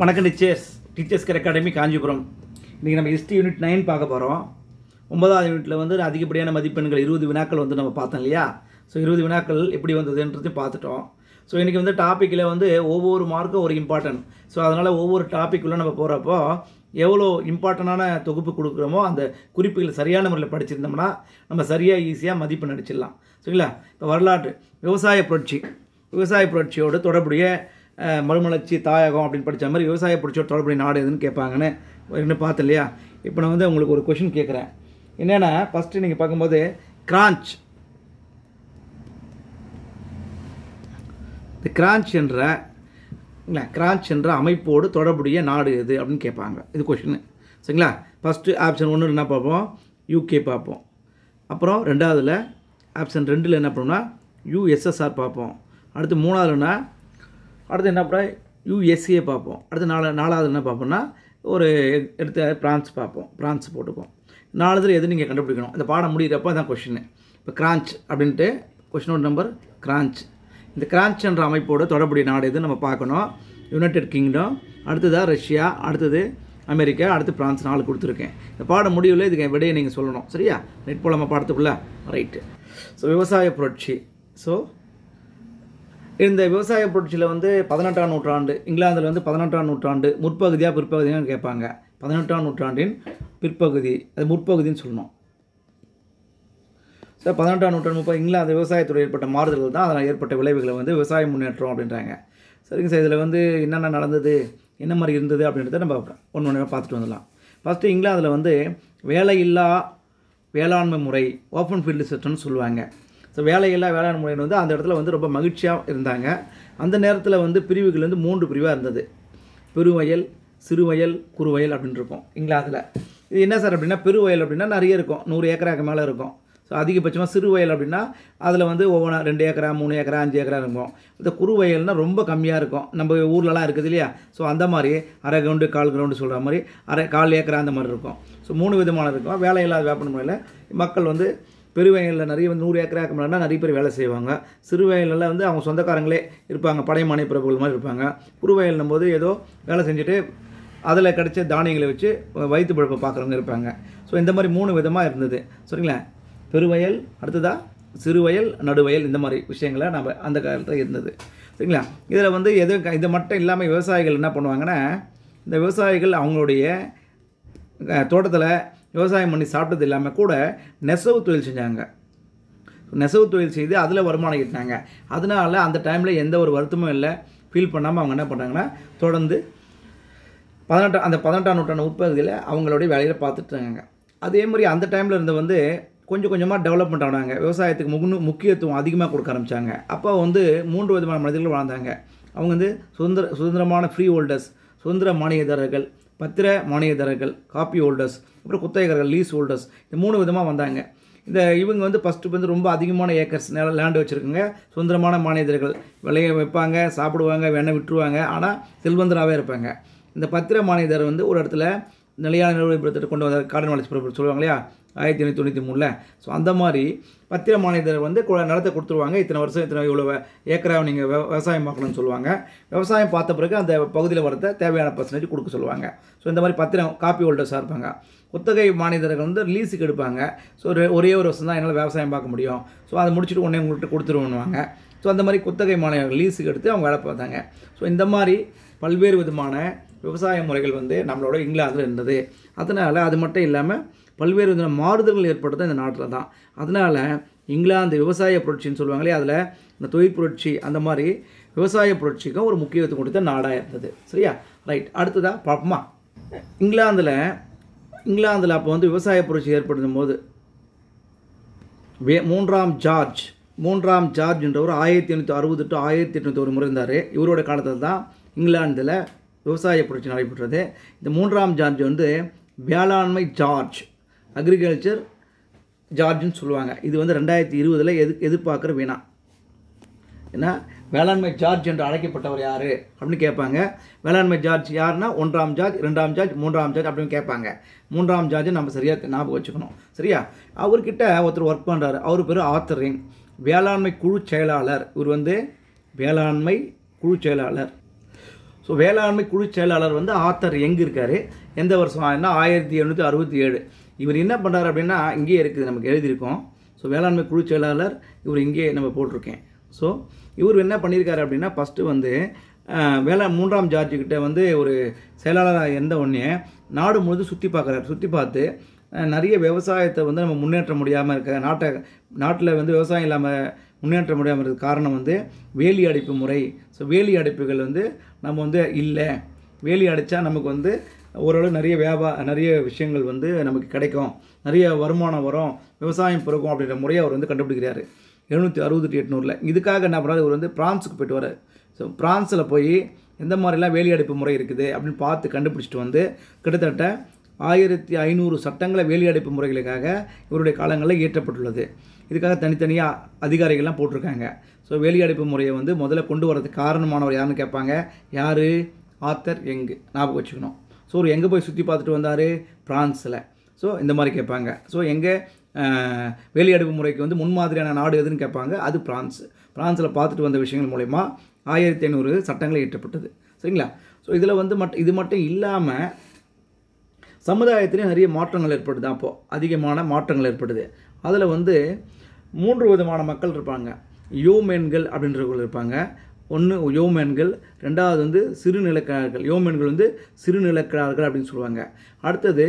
வணக்கம் teachers teachers care academy Kanchipuram இன்றைக்கி நம்ம ஹிஸ்ட்ரி யூனிட் நைன் பார்க்க போகிறோம் ஒன்பதாவது யூனிட்டில் வந்து அதிகப்படியான மதிப்பெண்கள் இருபது வினாக்கள் வந்து நம்ம பார்த்தோம் இல்லையா ஸோ இருபது வினாக்கள் எப்படி வந்ததுன்றதையும் பார்த்துட்டோம் ஸோ இன்றைக்கி வந்து டாப்பிக்கில் வந்து ஒவ்வொரு மார்க்கும் ஒரு இம்பார்ட்டன்ட் ஸோ அதனால் ஒவ்வொரு டாப்பிக்குள்ளே நம்ம போகிறப்போ எவ்வளோ இம்பார்ட்டண்டான தொகுப்பு கொடுக்குறோமோ அந்த குறிப்புகள் சரியான முறையில் படிச்சிருந்தோம்னா நம்ம சரியாக ஈஸியாக மதிப்பெண் அடிச்சிடலாம் சரிங்களா இப்போ வரலாற்று விவசாய புரட்சி விவசாய புரட்சியோடு தொடர்புடைய மறுமலர்ச்சி தாயகம் அப்படின்னு படித்த மாதிரி விவசாய பிடிச்ச தொடர்புடைய நாடு எதுன்னு கேட்பாங்கன்னு இன்னும் பார்த்து இல்லையா இப்போ நான் வந்து உங்களுக்கு ஒரு கொஷின் கேட்குறேன் என்னென்னா ஃபஸ்ட்டு நீங்கள் பார்க்கும்போது கிராஞ்ச் இந்த கிராஞ்ச் என்ற இல்லை கிராஞ்ச் என்ற அமைப்போடு தொடர்புடைய நாடு எது அப்படின்னு கேட்பாங்க இது கொஷின் சரிங்களா ஃபஸ்ட்டு ஆப்ஷன் ஒன்று என்ன பார்ப்போம் யூகே பார்ப்போம் அப்புறம் ரெண்டாவதில் ஆப்ஷன் ரெண்டில் என்ன பண்ணோம்னா யூஎஸ்எஸ்ஆர் பார்ப்போம் அடுத்து மூணாவதுனா அடுத்து என்ன பண்ண யூஎஸ்ஏ பார்ப்போம் அடுத்து நாலு நாலாவது என்ன பார்ப்போம்னா ஒரு எடுத்து பிரான்ஸ் பார்ப்போம் பிரான்ஸ் போட்டுப்போம் நாலுதில் எது நீங்கள் கண்டுபிடிக்கணும் இந்த பாடம் முடிகிறப்ப தான் கொஷின் இப்போ கிரான்ச் அப்படின்ட்டு கொஷினோட நம்பர் கிரான்ச் இந்த கிரான்ச் என்ற அமைப்போடு தொடர்புடைய நாடு எது நம்ம பார்க்கணும் யுனைடெட் கிங்டம் அடுத்ததாக ரஷ்யா அடுத்தது அமெரிக்கா அடுத்து பிரான்ஸ் நாலு கொடுத்துருக்கேன் இந்த பாடம் முடிவில் இதுக்கு விடையை நீங்கள் சொல்லணும் சரியா நெட் நம்ம பாடத்துக்குள்ள ரைட்டு ஸோ விவசாய புரட்சி ஸோ இந்த விவசாய புரட்சியில் வந்து பதினெட்டாம் நூற்றாண்டு இங்கிலாந்தில் வந்து பதினெட்டாம் நூற்றாண்டு முற்பகுதியாக பிற்பகுதியாக கேட்பாங்க பதினெட்டாம் நூற்றாண்டின் பிற்பகுதி அது முற்பகுதின்னு சொல்லணும் சார் பதினெட்டாம் நூற்றாண்டு முப்பது இங்கிலாந்து விவசாயத்துறை ஏற்பட்ட மாறுதல்கள் தான் அதனால் ஏற்பட்ட விளைவுகளை வந்து விவசாய முன்னேற்றம் அப்படின்றாங்க சரிங்க சார் இதில் வந்து என்னென்ன நடந்தது என்ன மாதிரி இருந்தது அப்படின்றத நம்ம ஒன்று ஒன்று பார்த்துட்டு வந்துடலாம் ஃபஸ்ட்டு இங்கிலாந்தில் வந்து வேலையில்லா வேளாண்மை முறை ஓப்பன் ஃபீல்டு சிஸ்டம்னு சொல்லுவாங்க ஸோ வேலையில்லா வேளாண் முறையினர் வந்து அந்த இடத்துல வந்து ரொம்ப மகிழ்ச்சியாக இருந்தாங்க அந்த நேரத்தில் வந்து பிரிவுகள் வந்து மூன்று பிரிவாக இருந்தது பெருவயல் சிறுவயல் குறுவயல் அப்படின்னு இருக்கும் இங்கிலாந்தில் இது என்ன சார் அப்படின்னா பெருவயல் அப்படின்னா நிறைய இருக்கும் நூறு ஏக்கராக்கு மேலே இருக்கும் ஸோ அதிகபட்சமாக சிறுவயல் அப்படின்னா அதில் வந்து ஒவ்வொன்றா ரெண்டு ஏக்கரா மூணு ஏக்கரா அஞ்சு ஏக்கரா இருக்கும் இந்த குறுவயல்னால் ரொம்ப கம்மியாக இருக்கும் நம்ம ஊர்லலாம் இருக்குது இல்லையா ஸோ அந்த மாதிரி அரை கிரவுண்டு கால் கிரவுண்டு சொல்கிற மாதிரி அரை கால் ஏக்கரா அந்த மாதிரி இருக்கும் ஸோ மூணு விதமான இருக்கும் வேலையில்லாத வியாபார முறையில் மக்கள் வந்து பெரு வயலில் நிறைய வந்து நூறு ஏக்கர் ஏக்கர் பண்ணால் நிறைய பேர் வேலை செய்வாங்க சிறு வயலெல்லாம் வந்து அவங்க சொந்தக்காரங்களே இருப்பாங்க படைமானை பிறப்புகள் மாதிரி இருப்பாங்க குறு வயலும் போது ஏதோ வேலை செஞ்சுட்டு அதில் கிடைச்ச தானியங்களை வச்சு வயிற்று பழப்பை பார்க்குறவங்க இருப்பாங்க ஸோ இந்த மாதிரி மூணு விதமாக இருந்தது சரிங்களா பெருவயல் அடுத்ததாக சிறுவயல் நடுவயல் இந்த மாதிரி விஷயங்களை நம்ம அந்த காலத்தில் இருந்தது சரிங்களா இதில் வந்து எது இது மட்டும் இல்லாமல் விவசாயிகள் என்ன பண்ணுவாங்கன்னா இந்த விவசாயிகள் அவங்களுடைய தோட்டத்தில் விவசாயம் பண்ணி சாப்பிட்டது இல்லாமல் கூட நெசவு தொழில் செஞ்சாங்க நெசவு தொழில் செய்து அதில் வருமானம் கிட்டாங்க அதனால் அந்த டைமில் எந்த ஒரு வருத்தமும் இல்லை ஃபீல் பண்ணாமல் அவங்க என்ன பண்ணாங்கன்னா தொடர்ந்து பதினெட்டாம் அந்த பதினெட்டாம் நூற்றாண்டு உட்பகுதியில் அவங்களுடைய வேலையில் பார்த்துட்ருக்காங்க அதே மாதிரி அந்த டைமில் இருந்து வந்து கொஞ்சம் கொஞ்சமாக டெவலப்மெண்ட் ஆனாங்க விவசாயத்துக்கு முன்னு முக்கியத்துவம் அதிகமாக கொடுக்க ஆரம்பித்தாங்க அப்போ வந்து மூன்று விதமான மனிதர்கள் வாழ்ந்தாங்க அவங்க வந்து சுதந்திர சுதந்திரமான ஃப்ரீ ஹோல்டர்ஸ் சுதந்திர மானியதாரர்கள் பத்திர மானியதாரர்கள் காப்பி ஹோல்டர்ஸ் அப்புறம் குத்தகைகாரர்கள் லீஸ் ஹோல்டர்ஸ் இந்த மூணு விதமாக வந்தாங்க இந்த இவங்க வந்து ஃபஸ்ட்டு வந்து ரொம்ப அதிகமான ஏக்கர்ஸ் நிலம் லேண்டு வச்சுருக்குங்க சுதந்திரமான மானியதர்கள் விளைய வைப்பாங்க சாப்பிடுவாங்க வேணாம் விட்டுருவாங்க ஆனால் செல்வந்தராகவே இருப்பாங்க இந்த பத்திர மானியதாரர் வந்து ஒரு இடத்துல நிலையான நிறுவனத்தை கொண்டு வந்த காடன் வளர்ச்சி பொறுப்பு சொல்லுவாங்க இல்லையா ஆயிரத்தி எண்ணூற்றி தொண்ணூற்றி மூணில் ஸோ அந்த மாதிரி பத்திர மாநிலர் வந்து நிலத்தை கொடுத்துருவாங்க இத்தனை வருஷம் இத்தனை இவ்வளோ ஏக்கராக நீங்கள் விவசாயம் பார்க்கணும்னு சொல்லுவாங்க விவசாயம் பார்த்த பிறகு அந்த பகுதியில் வரத தேவையான பர்சன்டேஜ் கொடுக்க சொல்லுவாங்க ஸோ இந்த மாதிரி பத்திரம் காப்பி ஹோல்டர்ஸாக இருப்பாங்க குத்தகை மாநிலர்கள் வந்து லீஸுக்கு எடுப்பாங்க ஸோ ஒரே ஒரு வருஷம் தான் என்னால் விவசாயம் பார்க்க முடியும் ஸோ அதை முடிச்சுட்டு உடனே உங்கள்கிட்ட கொடுத்துருவாங்க ஸோ அந்த மாதிரி குத்தகை மாநிலங்கள் லீஸுக்கு எடுத்து அவங்க வேலை பார்த்தாங்க ஸோ இந்த மாதிரி பல்வேறு விதமான விவசாய முறைகள் வந்து நம்மளோட இங்கிலாந்தில் இருந்தது அதனால் அது மட்டும் இல்லாமல் பல்வேறு விதமான மாறுதல்கள் ஏற்பட்டது இந்த நாட்டில் தான் அதனால் இங்கிலாந்து விவசாய புரட்சின்னு சொல்லுவாங்களே அதில் இந்த தொழில் புரட்சி அந்த மாதிரி விவசாய புரட்சிக்கும் ஒரு முக்கியத்துவம் கொடுத்த நாடாக இருந்தது சரியா ரைட் அடுத்ததாக பார்ப்போமா இங்கிலாந்தில் இங்கிலாந்தில் அப்போ வந்து விவசாய புரட்சி ஏற்படுத்தும் போது வே மூன்றாம் ஜார்ஜ் மூன்றாம் ஜார்ஜ் என்றவர் ஆயிரத்தி எண்ணூற்றி அறுபது டு ஆயிரத்தி எட்நூற்றி ஒரு முறை இருந்தார் இவரோட காலத்தில் தான் இங்கிலாந்தில் விவசாய புரட்சி நடைபெற்றது இந்த மூன்றாம் ஜார்ஜ் வந்து வேளாண்மை ஜார்ஜ் அக்ரிகல்ச்சர் ஜார்ஜ்னு சொல்லுவாங்க இது வந்து ரெண்டாயிரத்தி இருபதில் எது எதிர்பார்க்குற வினா ஏன்னா வேளாண்மை ஜார்ஜ் என்று அழைக்கப்பட்டவர் யார் அப்படின்னு கேட்பாங்க வேளாண்மை ஜார்ஜ் யாருன்னா ஒன்றாம் ஜார்ஜ் ரெண்டாம் ஜார்ஜ் மூன்றாம் ஜார்ஜ் அப்படின்னு கேட்பாங்க மூன்றாம் ஜார்ஜை நம்ம சரியாக ஞாபகம் வச்சுக்கணும் சரியா அவர்கிட்ட ஒருத்தர் ஒர்க் பண்ணுறாரு அவர் பேர் ஆத்தரிங் வேளாண்மை குழு செயலாளர் இவர் வந்து வேளாண்மை குழு செயலாளர் ஸோ வேளாண்மை குழு செயலாளர் வந்து ஆத்தர் எங்கே இருக்கார் எந்த வருஷம் என்ன ஆயிரத்தி எழுநூற்றி அறுபத்தி ஏழு இவர் என்ன பண்ணுறாரு அப்படின்னா இங்கேயே இருக்குது நமக்கு எழுதியிருக்கோம் ஸோ வேளாண்மை குழு செயலாளர் இவர் இங்கேயே நம்ம போட்டிருக்கேன் ஸோ இவர் என்ன பண்ணியிருக்காரு அப்படின்னா ஃபஸ்ட்டு வந்து வேளா மூன்றாம் ஜார்ஜிக்கிட்ட வந்து ஒரு செயலாளராக இருந்த உடனே நாடு முழுது சுற்றி பார்க்குறாரு சுற்றி பார்த்து நிறைய விவசாயத்தை வந்து நம்ம முன்னேற்ற முடியாமல் இருக்க நாட்டை நாட்டில் வந்து விவசாயம் இல்லாமல் முன்னேற்ற முடியாமல் இருக்க காரணம் வந்து வேலி அடைப்பு முறை ஸோ வேலி அடைப்புகள் வந்து நம்ம வந்து இல்லை வேலி அடித்தா நமக்கு வந்து ஓரளவு நிறைய வியாபார நிறைய விஷயங்கள் வந்து நமக்கு கிடைக்கும் நிறைய வருமானம் வரும் விவசாயம் பிறக்கும் அப்படின்ற முறையை அவர் வந்து கண்டுபிடிக்கிறாரு எழுநூற்றி அறுபத்தி எட்நூறில் இதுக்காக என்ன பண்ணுறாரு இவர் வந்து பிரான்ஸுக்கு போயிட்டு வரார் ஸோ பிரான்ஸில் போய் எந்த மாதிரிலாம் அடைப்பு முறை இருக்குது அப்படின்னு பார்த்து கண்டுபிடிச்சிட்டு வந்து கிட்டத்தட்ட ஆயிரத்தி ஐநூறு சட்டங்களை வேலி அடைப்பு முறைகளுக்காக இவருடைய காலங்களில் இயற்றப்பட்டுள்ளது இதுக்காக தனித்தனியாக அதிகாரிகள்லாம் போட்டிருக்காங்க ஸோ வேலி அடைப்பு முறையை வந்து முதல்ல கொண்டு வரதுக்கு காரணமானவர் யாருன்னு கேட்பாங்க யார் ஆத்தர் எங்கு ஞாபகம் வச்சுக்கணும் ஸோ ஒரு எங்கே போய் சுற்றி பார்த்துட்டு வந்தார் ஃப்ரான்ஸில் ஸோ இந்த மாதிரி கேட்பாங்க ஸோ எங்கே அடைப்பு முறைக்கு வந்து முன்மாதிரியான நாடு எதுன்னு கேட்பாங்க அது ஃப்ரான்ஸ் ஃப்ரான்ஸில் பார்த்துட்டு வந்த விஷயங்கள் மூலயமா ஆயிரத்தி ஐநூறு சட்டங்களை ஏற்றப்பட்டது சரிங்களா ஸோ இதில் வந்து மட் இது மட்டும் இல்லாமல் சமுதாயத்திலையும் நிறைய மாற்றங்கள் ஏற்படுது அப்போது அதிகமான மாற்றங்கள் ஏற்படுது அதில் வந்து மூன்று விதமான மக்கள் இருப்பாங்க யோமேன்கள் அப்படின்றவர்கள் இருப்பாங்க ஒன்று யோமேன்கள் ரெண்டாவது வந்து சிறுநிலக்கிழார்கள் யோமேன்கள் வந்து சிறுநிலக்கிழார்கள் அப்படின்னு சொல்லுவாங்க அடுத்தது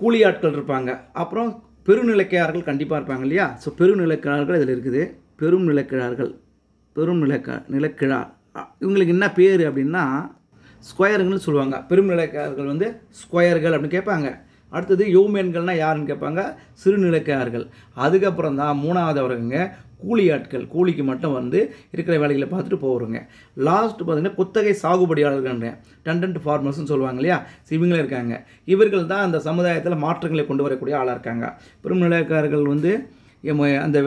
கூலியாட்கள் இருப்பாங்க அப்புறம் பெருநிலக்கையார்கள் கண்டிப்பாக இருப்பாங்க இல்லையா ஸோ பெருநிலக்கிழார்கள் இதில் இருக்குது பெரும் நிலக்கிழார்கள் பெரும் நிலக்க நிலக்கிழார் இவங்களுக்கு என்ன பேர் அப்படின்னா ஸ்கொயருங்கள்னு சொல்லுவாங்க பெரும் நிலக்கிழார்கள் வந்து ஸ்கொயர்கள் அப்படின்னு கேட்பாங்க அடுத்தது யோமேன்கள்னால் யாருன்னு கேட்பாங்க சிறுநிலக்காரர்கள் அதுக்கப்புறம் தான் மூணாவது அவருங்க கூலி ஆட்கள் கூலிக்கு மட்டும் வந்து இருக்கிற வேலைகளை பார்த்துட்டு போகிறோங்க லாஸ்ட்டு பார்த்தீங்கன்னா குத்தகை சாகுபடியாளர்கள் டண்டன்ட் ஃபார்மர்ஸ்னு சொல்லுவாங்க இல்லையா இவங்களே இருக்காங்க இவர்கள் தான் அந்த சமுதாயத்தில் மாற்றங்களை கொண்டு வரக்கூடிய ஆளாக இருக்காங்க பெரும் நிலையக்காரர்கள் வந்து அந்த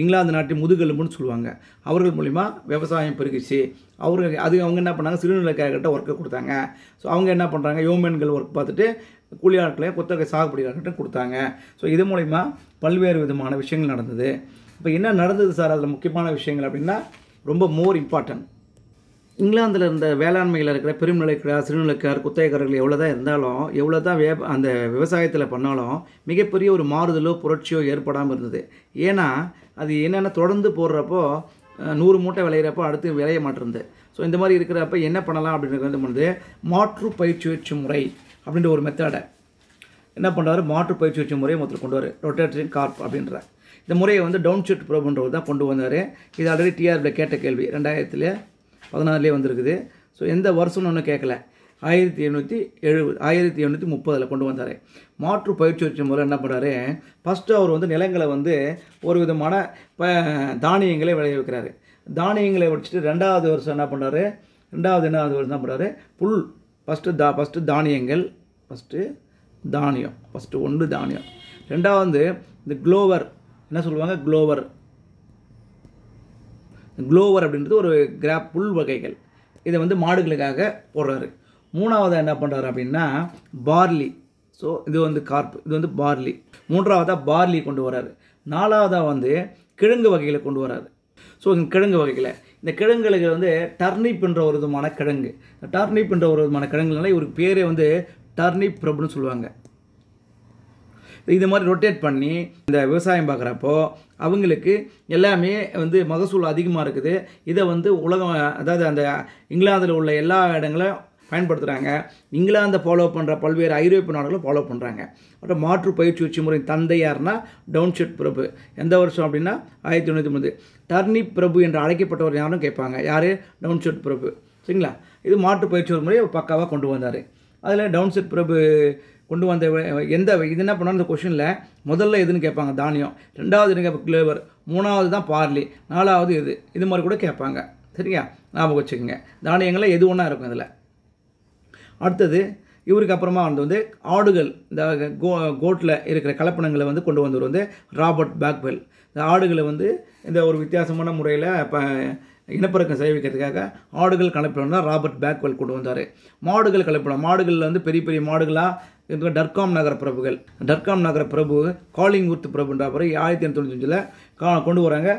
இங்கிலாந்து நாட்டின் முதுகெலும்புன்னு சொல்லுவாங்க அவர்கள் மூலிமா விவசாயம் பெருகிச்சு அவர்கள் அது அவங்க என்ன பண்ணாங்க சிறுநிலைக்காரர்கிட்ட ஒர்க்கை கொடுத்தாங்க ஸோ அவங்க என்ன பண்ணுறாங்க யோமேன்கள் ஒர்க் பார்த்துட்டு கூலி ஆட்களை சாகுபடி சாகுபடியாளர்கிட்ட கொடுத்தாங்க ஸோ இது மூலிமா பல்வேறு விதமான விஷயங்கள் நடந்தது இப்போ என்ன நடந்தது சார் அதில் முக்கியமான விஷயங்கள் அப்படின்னா ரொம்ப மோர் இம்பார்ட்டன்ட் இங்கிலாந்தில் இருந்த வேளாண்மையில் இருக்கிற பெருநிலைக்கார் சிறுநிலைக்கார் குத்தகைக்காரர்கள் எவ்வளோ தான் இருந்தாலும் எவ்வளோ தான் வே அந்த விவசாயத்தில் பண்ணாலும் மிகப்பெரிய ஒரு மாறுதலோ புரட்சியோ ஏற்படாமல் இருந்தது ஏன்னா அது என்னென்ன தொடர்ந்து போடுறப்போ நூறு மூட்டை விளையிறப்போ அடுத்து விளைய மாட்டேருந்து ஸோ இந்த மாதிரி இருக்கிறப்ப என்ன பண்ணலாம் அப்படின்றது வந்து மாற்று பயிற்சி முறை அப்படின்ற ஒரு மெத்தடை என்ன பண்ணுறாரு மாற்று பயிற்சி வச்சு முறையை மொத்தம் கொண்டு வர ரொட்டேட்டரிங் கார்ப் அப்படின்ற இந்த முறையை வந்து டவுன் ஷிஃப்ட் ப்ரோப்ன்றவர் தான் கொண்டு வந்தார் இது ஆல்ரெடி டிஆர்பியில் கேட்ட கேள்வி ரெண்டாயிரத்தில் பதினாறுலேயே வந்திருக்குது ஸோ எந்த வருஷம்னு ஒன்றும் கேட்கல ஆயிரத்தி எண்ணூற்றி எழுபது ஆயிரத்தி எண்ணூற்றி முப்பதில் கொண்டு வந்தார் மாற்று பயிற்சி வச்ச முறை என்ன பண்ணுறாரு ஃபஸ்ட்டு அவர் வந்து நிலங்களை வந்து ஒரு விதமான தானியங்களை விளைய வைக்கிறார் தானியங்களை வச்சுட்டு ரெண்டாவது வருஷம் என்ன பண்ணுறாரு ரெண்டாவது என்னாவது வருஷம் என்ன பண்ணுறாரு புல் ஃபஸ்ட்டு தா ஃபஸ்ட்டு தானியங்கள் ஃபஸ்ட்டு தானியம் ஃபஸ்ட்டு ஒன்று தானியம் ரெண்டாவது இந்த க்ளோவர் என்ன சொல்லுவாங்க க்ளோவர் க்ளோவர் அப்படின்றது ஒரு கிராப் புல் வகைகள் இதை வந்து மாடுகளுக்காக போடுறாரு மூணாவது என்ன பண்ணுறாரு அப்படின்னா பார்லி ஸோ இது வந்து கார்ப் இது வந்து பார்லி மூன்றாவதாக பார்லி கொண்டு வர்றாரு நாலாவதாக வந்து கிழங்கு வகைகளை கொண்டு வர்றாரு ஸோ கிழங்கு வகைகளை இந்த கிழங்குகளுக்கு வந்து டர்னிப் என்ற ஒரு விதமான கிழங்கு டர்னிப் என்ற ஒரு விதமான கிழங்குனால இவருக்கு பேரே வந்து டர்னிப் பிரபுன்னு சொல்லுவாங்க இது மாதிரி ரொட்டேட் பண்ணி இந்த விவசாயம் பார்க்குறப்போ அவங்களுக்கு எல்லாமே வந்து மகசூல் அதிகமாக இருக்குது இதை வந்து உலகம் அதாவது அந்த இங்கிலாந்தில் உள்ள எல்லா இடங்களும் பயன்படுத்துகிறாங்க இங்கிலாந்தை ஃபாலோ பண்ணுற பல்வேறு ஐரோப்பிய நாடுகளும் ஃபாலோ பண்ணுறாங்க அப்புறம் மாற்று பயிற்சி உச்சி முறை தந்தை யாருன்னா டவுன்ஷெட் பிரபு எந்த வருஷம் அப்படின்னா ஆயிரத்தி தொண்ணூற்றி ஒன்பது டர்னிப் பிரபு என்று அழைக்கப்பட்டவர் யாரும் கேட்பாங்க யார் டவுன்ஷெட் பிரபு சரிங்களா இது மாற்று பயிற்சி முறையை பக்காவாக கொண்டு வந்தார் அதில் டவுன்செட் பிரபு கொண்டு வந்த எந்த இது என்ன பண்ணால் இந்த கொஷனில் முதல்ல எதுன்னு கேட்பாங்க தானியம் ரெண்டாவது என்ன கிளேவர் மூணாவது தான் பார்லி நாலாவது இது இது மாதிரி கூட கேட்பாங்க சரியா ஞாபகம் வச்சுக்கோங்க தானியங்களில் எது ஒன்றா இருக்கும் இதில் அடுத்தது இவருக்கு அப்புறமா வந்து வந்து ஆடுகள் இந்த கோ கோட்டில் இருக்கிற கலப்பணங்களை வந்து கொண்டு வந்தவர் வந்து ராபர்ட் பேக்வெல் இந்த ஆடுகளை வந்து இந்த ஒரு வித்தியாசமான முறையில் இப்போ இனப்பெருக்கம் செய்ய வைக்கிறதுக்காக ஆடுகள் கலப்பிடம்னா ராபர்ட் பேக்வெல் கொண்டு வந்தார் மாடுகள் கலப்பிடம் மாடுகளில் வந்து பெரிய பெரிய மாடுகளாக இதுக்கு டர்காம் நகர பிரபுகள் டர்காம் நகர பிரபு காலிங் காலிங்வுத் பிரபுன்ற பிறகு ஆயிரத்தி எண்ணூற்றி தொண்ணூத்தஞ்சில் கா கொண்டு வராங்க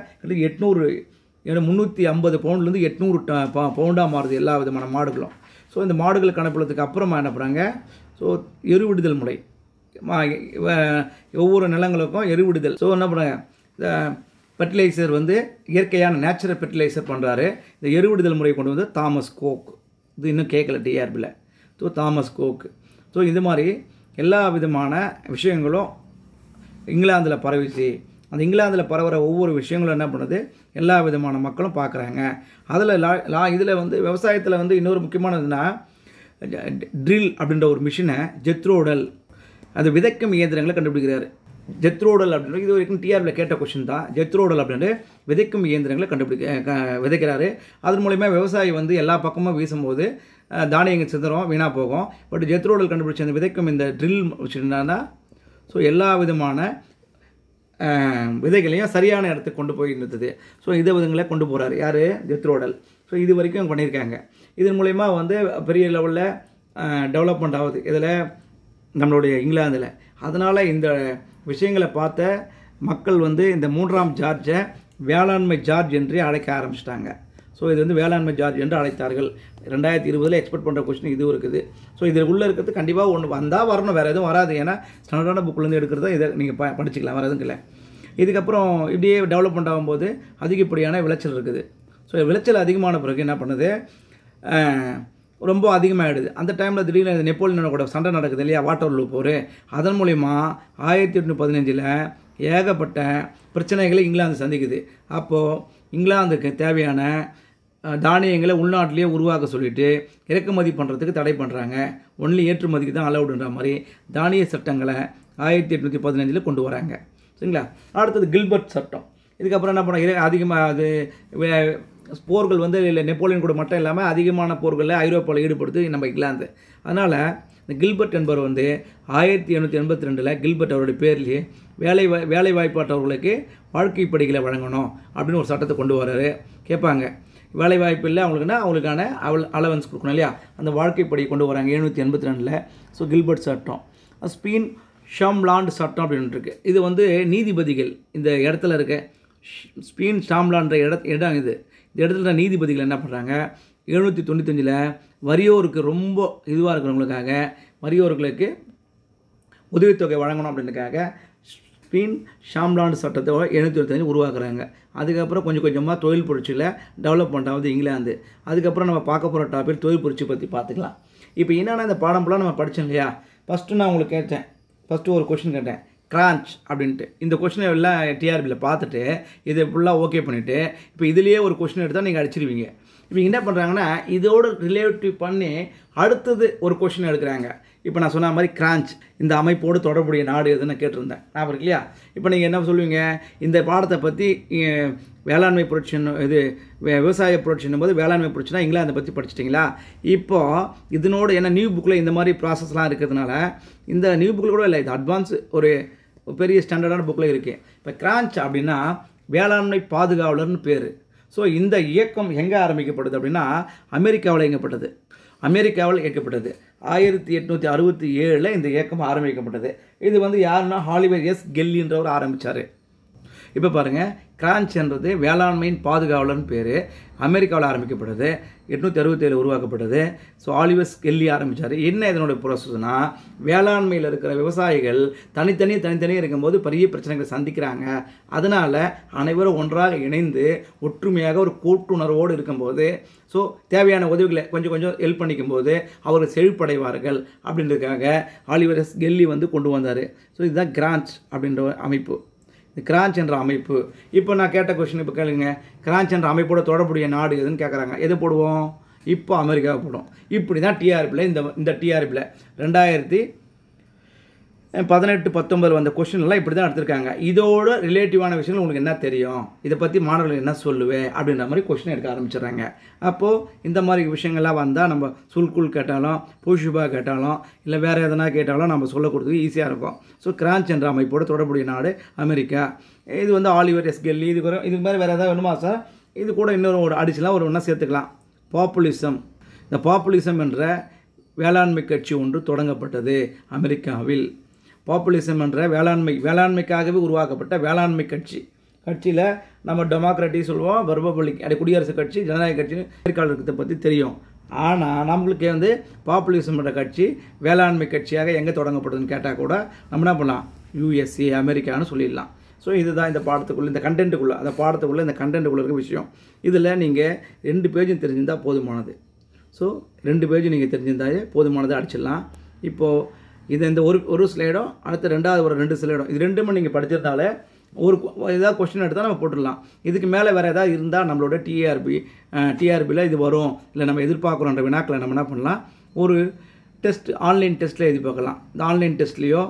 எட்நூறு ஏன்னா முந்நூற்றி ஐம்பது பவுண்ட்லேருந்து எட்நூறு பவுண்டாக மாறுது எல்லா விதமான மாடுகளும் ஸோ இந்த மாடுகள் கணப்பிடத்துக்கு அப்புறமா என்ன பண்ணுறாங்க ஸோ எருவிடுதல் முறை ஒவ்வொரு நிலங்களுக்கும் எருவிடுதல் ஸோ என்ன பண்ணுறாங்க ஃபெர்டிலைசர் வந்து இயற்கையான நேச்சுரல் ஃபெர்டிலைசர் பண்ணுறாரு இந்த எருவிடுதல் முறை கொண்டு வந்து தாமஸ் கோக் இது இன்னும் கேட்கல டிஆர்பியில் ஸோ தாமஸ் கோக் ஸோ இது மாதிரி எல்லா விதமான விஷயங்களும் இங்கிலாந்தில் பரவிச்சு அந்த இங்கிலாந்தில் பரவுற ஒவ்வொரு விஷயங்களும் என்ன பண்ணுது எல்லா விதமான மக்களும் பார்க்குறாங்க அதில் லா லா இதில் வந்து விவசாயத்தில் வந்து இன்னொரு முக்கியமானதுன்னா ட்ரில் அப்படின்ற ஒரு மிஷினை ஜெத்ரோடல் அது விதைக்கும் இயந்திரங்களை கண்டுபிடிக்கிறாரு ஜெத்ரோடல் அப்படின்றது இது வரைக்கும் டிஆரில் கேட்ட கொஷின் தான் ஜெத்ரோடல் அப்படின்ட்டு விதைக்கும் இயந்திரங்களை கண்டுபிடிக்க விதைக்கிறாரு அதன் மூலிமா விவசாயி வந்து எல்லா பக்கமும் வீசும்போது தானியங்கள் சிதறும் வீணாக போகும் பட் ஜெத்ரோடல் கண்டுபிடிச்ச அந்த விதைக்கும் இந்த ட்ரில் வச்சுருந்தாங்கன்னா ஸோ எல்லா விதமான விதைகளையும் சரியான இடத்துக்கு கொண்டு போய் நிறுத்துது ஸோ இதை விதங்களை கொண்டு போகிறாரு யார் ஜெத்ரோடல் ஸோ இது வரைக்கும் பண்ணியிருக்காங்க இதன் மூலிமா வந்து பெரிய லெவலில் டெவலப்மெண்ட் ஆகுது இதில் நம்மளுடைய இங்கிலாந்தில் அதனால் இந்த விஷயங்களை பார்த்த மக்கள் வந்து இந்த மூன்றாம் ஜார்ஜை வேளாண்மை ஜார்ஜ் என்று அழைக்க ஆரம்பிச்சிட்டாங்க ஸோ இது வந்து வேளாண்மை ஜார்ஜ் என்று அழைத்தார்கள் ரெண்டாயிரத்தி இருபதில் எக்ஸ்பெக்ட் பண்ணுற கொஸ்டின் இதுவும் இருக்குது ஸோ இதில் உள்ளே இருக்கிறது கண்டிப்பாக ஒன்று வந்தால் வரணும் வேறு எதுவும் வராது ஏன்னா ஸ்டாண்டர்டான புக்கிலேருந்து எடுக்கிறத இதை நீங்கள் ப படிச்சிக்கலாம் வேறு எதுவும் இல்லை இதுக்கப்புறம் இப்படியே டெவலப்மெண்ட் ஆகும்போது அதிகப்படியான விளைச்சல் இருக்குது ஸோ விளைச்சல் அதிகமான பிறகு என்ன பண்ணுது ரொம்ப அதிகமாகிடுது அந்த டைமில் திடீர்னு நெப்போலியனோட சண்டை நடக்குது இல்லையா லூப் ஒரு அதன் மூலிமா ஆயிரத்தி எட்நூற்றி பதினஞ்சில் ஏகப்பட்ட பிரச்சனைகளை இங்கிலாந்து சந்திக்குது அப்போது இங்கிலாந்துக்கு தேவையான தானியங்களை உள்நாட்டிலேயே உருவாக்க சொல்லிவிட்டு இறக்குமதி பண்ணுறதுக்கு தடை பண்ணுறாங்க ஒன்லி ஏற்றுமதிக்கு தான் அலவுடுன்ற மாதிரி தானிய சட்டங்களை ஆயிரத்தி எட்நூற்றி பதினஞ்சில் கொண்டு வராங்க சரிங்களா அடுத்தது கில்பர்ட் சட்டம் இதுக்கப்புறம் என்ன பண்ண அதிகமாக அது போர்கள் வந்து இல்லை நெப்போலியன் கூட மட்டும் இல்லாமல் அதிகமான போர்களில் ஐரோப்பாவில் ஈடுபடுத்து நம்ம இங்கிலாந்து அதனால் இந்த கில்பர்ட் என்பவர் வந்து ஆயிரத்தி எண்ணூற்றி எண்பத்தி ரெண்டில் கில்பர்ட் அவருடைய பேர்லேயே வேலை வா வேலை வாய்ப்பாட்டவர்களுக்கு வாழ்க்கை படிகளை வழங்கணும் அப்படின்னு ஒரு சட்டத்தை கொண்டு வர்றாரு கேட்பாங்க வேலை வாய்ப்பு இல்லை அவங்களுக்குன்னா அவங்களுக்கான அவள் அலவன்ஸ் கொடுக்கணும் இல்லையா அந்த வாழ்க்கைப்படி கொண்டு வராங்க எழுநூற்றி எண்பத்தி ரெண்டில் ஸோ கில்பர்ட் சட்டம் ஸ்பீன் ஷம்லாண்ட் சட்டம் அப்படின்னு இருக்குது இது வந்து நீதிபதிகள் இந்த இடத்துல இருக்க ஸ்பீன் ஷாம்லான்ற இட இடம் இது இடத்துல தான் நீதிபதிகள் என்ன பண்ணுறாங்க எழுநூற்றி தொண்ணூத்தஞ்சில் வறியோருக்கு ரொம்ப இதுவாக இருக்கிறவங்களுக்காக வறியோர்களுக்கு உதவித்தொகை வழங்கணும் அப்படின்றதுக்காக ஸ்பீன் ஷாம்லாண்டு சட்டத்தை எழுநூற்றி தொண்ணூத்தஞ்சு உருவாக்குறாங்க அதுக்கப்புறம் கொஞ்சம் கொஞ்சமாக தொழில் புரட்சியில் டெவலப்மெண்ட் ஆகுது இங்கிலாந்து அதுக்கப்புறம் நம்ம பார்க்க போகிற டாபிக் தொழில் புரட்சி பற்றி பார்த்துக்கலாம் இப்போ என்னென்னா இந்த பாடம் ஃபுல்லாக நம்ம படித்தோம் இல்லையா ஃபஸ்ட்டு நான் உங்களுக்கு கேட்டேன் ஃபஸ்ட்டு ஒரு கொஷின் கேட்டேன் கிராஞ்ச் அப்படின்ட்டு இந்த கொஷினை எல்லாம் டிஆர்பியில் பார்த்துட்டு இதை ஃபுல்லாக ஓகே பண்ணிவிட்டு இப்போ இதுலேயே ஒரு கொஷின் எடுத்தால் நீங்கள் அடிச்சிருவீங்க இப்போ என்ன பண்ணுறாங்கன்னா இதோடு ரிலேட்டிவ் பண்ணி அடுத்தது ஒரு கொஷின் எடுக்கிறாங்க இப்போ நான் சொன்ன மாதிரி கிராஞ்ச் இந்த அமைப்போடு தொடர்புடைய நாடு எதுன்னு கேட்டிருந்தேன் ஞாபகம் இல்லையா இப்போ நீங்கள் என்ன சொல்லுவீங்க இந்த பாடத்தை பற்றி வேளாண்மை புரட்சி இது விவசாய புரட்சின்னும் போது வேளாண்மை புரட்சினா அதை பற்றி படிச்சிட்டிங்களா இப்போது இதனோடு ஏன்னா நியூ புக்கில் இந்த மாதிரி ப்ராசஸ்லாம் இருக்கிறதுனால இந்த நியூ புக்கில் கூட இல்லை இது அட்வான்ஸ் ஒரு பெரிய ஸ்டாண்டர்டான புக்கில் இருக்குது இப்போ கிரான்ச் அப்படின்னா வேளாண்மை பாதுகாவலர்னு பேர் ஸோ இந்த இயக்கம் எங்கே ஆரம்பிக்கப்படுது அப்படின்னா அமெரிக்காவில் இயங்கப்பட்டது அமெரிக்காவில் இயக்கப்பட்டது ஆயிரத்தி எட்நூற்றி அறுபத்தி ஏழில் இந்த இயக்கம் ஆரம்பிக்கப்பட்டது இது வந்து யாருன்னா ஹாலிவர் எஸ் கெல்லின்றவர் ஆரம்பித்தார் இப்போ பாருங்கள் என்றது வேளாண்மையின் பாதுகாவலர்னு பேர் அமெரிக்காவில் ஆரம்பிக்கப்பட்டது எட்நூற்றி அறுபத்தேழு உருவாக்கப்பட்டது ஸோ ஆலிவஸ் கெல்லி ஆரம்பித்தார் என்ன இதனுடைய ப்ராசஸ்னால் வேளாண்மையில் இருக்கிற விவசாயிகள் தனித்தனியாக தனித்தனியாக இருக்கும்போது பெரிய பிரச்சனைகளை சந்திக்கிறாங்க அதனால் அனைவரும் ஒன்றாக இணைந்து ஒற்றுமையாக ஒரு கூட்டுணர்வோடு இருக்கும்போது ஸோ தேவையான உதவிகளை கொஞ்சம் கொஞ்சம் ஹெல்ப் பண்ணிக்கும் போது அவர்கள் செழிப்படைவார்கள் அப்படின்றதுக்காக ஆலிவரஸ் கெல்லி வந்து கொண்டு வந்தார் ஸோ இதுதான் கிராஞ்ச் அப்படின்ற அமைப்பு இந்த கிரான்ச் என்ற அமைப்பு இப்போ நான் கேட்ட கொஷின் இப்போ கேளுங்க கிரான்ச் என்ற அமைப்போட தொடர்புடைய நாடு எதுன்னு கேட்குறாங்க எது போடுவோம் இப்போ அமெரிக்காவை போடும் இப்படி தான் டிஆர்பியில் இந்த இந்த டிஆர்பியில் ரெண்டாயிரத்தி பதினெட்டு பத்தொம்பது வந்த கொஷின்லாம் இப்படி தான் எடுத்திருக்காங்க இதோட ரிலேட்டிவான விஷயங்கள் உங்களுக்கு என்ன தெரியும் இதை பற்றி மாணவர்கள் என்ன சொல்லுவேன் அப்படின்ற மாதிரி கொஷின் எடுக்க ஆரம்பிச்சிடுறாங்க அப்போது இந்த மாதிரி விஷயங்கள்லாம் வந்தால் நம்ம சுல்குல் கேட்டாலும் பூஷிபா கேட்டாலும் இல்லை வேறு எதனா கேட்டாலும் நம்ம சொல்ல கொடுத்து ஈஸியாக இருக்கும் ஸோ கிரான்ச் என்ற அமைப்போட தொடர்புடைய நாடு அமெரிக்கா இது வந்து ஆலிவர் எஸ்கெல்லி இது இது மாதிரி வேறு எதாவது வேணுமா சார் இது கூட இன்னொரு ஒரு அடிச்சலாம் ஒரு ஒன்றா சேர்த்துக்கலாம் பாப்புலிசம் இந்த பாப்புலிசம் என்ற வேளாண்மை கட்சி ஒன்று தொடங்கப்பட்டது அமெரிக்காவில் பாப்புலிசம் என்ற வேளாண்மை வேளாண்மைக்காகவே உருவாக்கப்பட்ட வேளாண்மை கட்சி கட்சியில் நம்ம டெமோக்ராட்டி சொல்லுவோம் பர்பபலிக் அடி குடியரசுக் கட்சி ஜனநாயக கட்சின்னு எதிர்காலத்தை பற்றி தெரியும் ஆனால் நம்மளுக்கு வந்து பாப்புலிசம் என்ற கட்சி வேளாண்மை கட்சியாக எங்கே தொடங்கப்படுதுன்னு கேட்டால் கூட நம்ம என்ன பண்ணலாம் யூஎஸ்ஏ அமெரிக்கான்னு சொல்லிடலாம் ஸோ இதுதான் இந்த பாடத்துக்குள்ளே இந்த கண்டென்ட்டுக்குள்ளே அந்த பாடத்துக்குள்ளே இந்த கண்டென்ட்டுக்குள்ளே இருக்க விஷயம் இதில் நீங்கள் ரெண்டு பேஜும் தெரிஞ்சிருந்தால் போதுமானது ஸோ ரெண்டு பேஜும் நீங்கள் தெரிஞ்சிருந்தாலே போதுமானதை அடிச்சிடலாம் இப்போது இது இந்த ஒரு ஒரு ஸ்லைடும் அடுத்து ரெண்டாவது ஒரு ரெண்டு ஸ்லைடும் இது ரெண்டுமே நீங்கள் படிச்சிருந்தாலே ஒரு ஏதாவது கொஷின் எடுத்தால் நம்ம போட்டுடலாம் இதுக்கு மேலே வேறு ஏதாவது இருந்தால் நம்மளோட டிஆர்பி டிஆர்பியில் இது வரும் இல்லை நம்ம எதிர்பார்க்குறோன்ற வினாக்களை நம்ம என்ன பண்ணலாம் ஒரு டெஸ்ட் ஆன்லைன் டெஸ்ட்டில் எழுதி பார்க்கலாம் இந்த ஆன்லைன் டெஸ்ட்லேயோ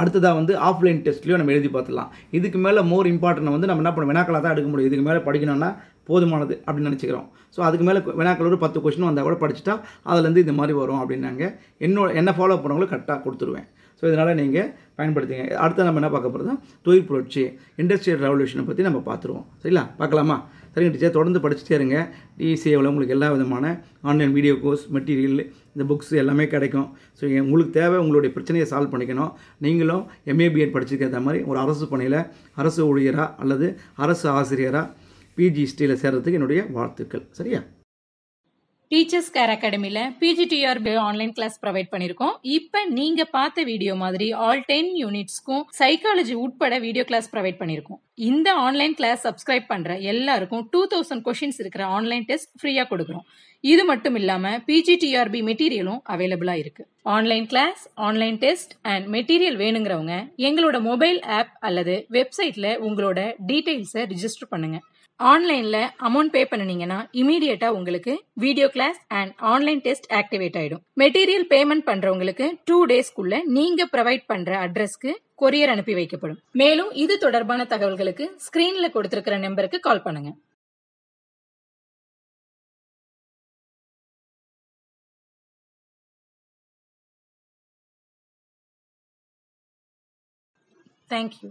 அடுத்ததாக வந்து ஆஃப்லைன் டெஸ்ட்லேயோ நம்ம எழுதி பார்த்துலாம் இதுக்கு மேலே மோர் இம்பார்ட்டன்ட் வந்து நம்ம என்ன பண்ண வினாக்களாக தான் எடுக்க முடியும் இதுக்கு மேலே படிக்கணும்னா போதுமானது அப்படின்னு நினச்சிக்கிறோம் ஸோ அதுக்கு மேலே வினாக்கள் ஒரு பத்து கொஷின் வந்தால் கூட படிச்சுட்டா அதுலேருந்து இந்த மாதிரி வரும் அப்படின்னாங்க என்னோட என்ன ஃபாலோ பண்ணுறவங்களும் கரெக்டாக கொடுத்துருவேன் ஸோ இதனால் நீங்கள் பயன்படுத்துங்க அடுத்து நம்ம என்ன பார்க்க போகிறது தொழில் புரட்சி இண்டஸ்ட்ரியல் ரெவல்யூஷனை பற்றி நம்ம பார்த்துருவோம் சரிங்களா பார்க்கலாமா சரிங்க டீச்சர் தொடர்ந்து படிச்சுட்டே இருங்க டிசிஏவில் உங்களுக்கு எல்லா விதமான ஆன்லைன் வீடியோ கோர்ஸ் மெட்டீரியல் இந்த புக்ஸ் எல்லாமே கிடைக்கும் ஸோ உங்களுக்கு தேவை உங்களுடைய பிரச்சனையை சால்வ் பண்ணிக்கணும் நீங்களும் எம்ஏபிஎட் படிச்சுருக்கிற மாதிரி ஒரு அரசு பணியில் அரசு ஊழியராக அல்லது அரசு ஆசிரியராக பிஜிஸ்டியில் சேர்றதுக்கு என்னுடைய வாழ்த்துக்கள் சரியா டீச்சர்ஸ் கேர் அகாடமியில் பிஜிடிஆர் ஆன்லைன் கிளாஸ் ப்ரொவைட் பண்ணியிருக்கோம் இப்போ நீங்கள் பார்த்த வீடியோ மாதிரி ஆல் டென் யூனிட்ஸ்க்கும் சைக்காலஜி உட்பட வீடியோ கிளாஸ் ப்ரொவைட் பண்ணியிருக்கோம் இந்த ஆன்லைன் கிளாஸ் சப்ஸ்கிரைப் பண்ணுற எல்லாருக்கும் டூ தௌசண்ட் கொஷின்ஸ் இருக்கிற ஆன்லைன் டெஸ்ட் ஃப்ரீயாக கொடுக்குறோம் இது மட்டும் இல்லாமல் பிஜிடிஆர்பி மெட்டீரியலும் அவைலபிளாக இருக்குது online class online test and material வேணுங்கிறவங்க எங்களோட மொபைல் ஆப் அல்லது வெப்சைட்டில் உங்களோட டீட்டெயில்ஸை ரிஜிஸ்டர் பண்ணுங்கள் ஆன்லைனில் அமௌண்ட் பே பண்ணினீங்கன்னா இமீடியட்டாக உங்களுக்கு video class and online test activate ஆகிடும் மெட்டீரியல் பேமெண்ட் பண்ணுறவங்களுக்கு டூ டேஸ்க்குள்ள நீங்கள் ப்ரொவைட் பண்ணுற அட்ரஸ்க்கு கொரியர் அனுப்பி வைக்கப்படும் மேலும் இது தொடர்பான தகவல்களுக்கு ஸ்க்ரீனில் கொடுத்துருக்கிற நம்பருக்கு கால் பண்ணுங்கள் Thank you.